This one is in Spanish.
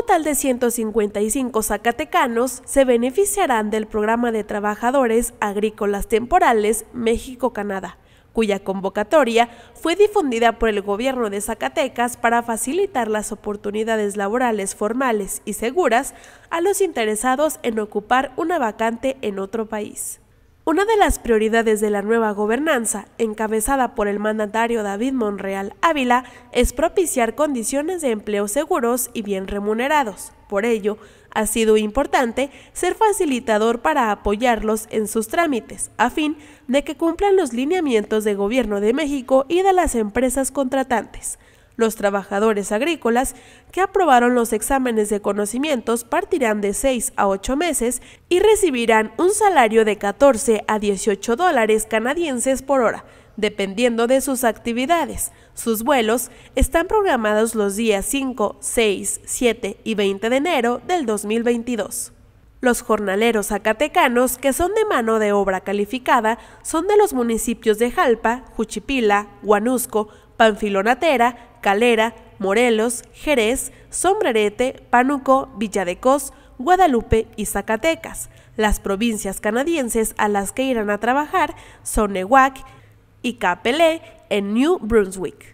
total de 155 zacatecanos se beneficiarán del programa de trabajadores agrícolas temporales México-Canadá cuya convocatoria fue difundida por el gobierno de Zacatecas para facilitar las oportunidades laborales formales y seguras a los interesados en ocupar una vacante en otro país. Una de las prioridades de la nueva gobernanza, encabezada por el mandatario David Monreal Ávila, es propiciar condiciones de empleo seguros y bien remunerados. Por ello, ha sido importante ser facilitador para apoyarlos en sus trámites, a fin de que cumplan los lineamientos de Gobierno de México y de las empresas contratantes. Los trabajadores agrícolas que aprobaron los exámenes de conocimientos partirán de 6 a 8 meses y recibirán un salario de 14 a 18 dólares canadienses por hora, dependiendo de sus actividades. Sus vuelos están programados los días 5, 6, 7 y 20 de enero del 2022. Los jornaleros zacatecanos, que son de mano de obra calificada, son de los municipios de Jalpa, Juchipila, Huanusco, Panfilonatera, Calera, Morelos, Jerez, Sombrerete, Pánuco, Villadecos, Guadalupe y Zacatecas. Las provincias canadienses a las que irán a trabajar son Nehuac y Capelé en New Brunswick.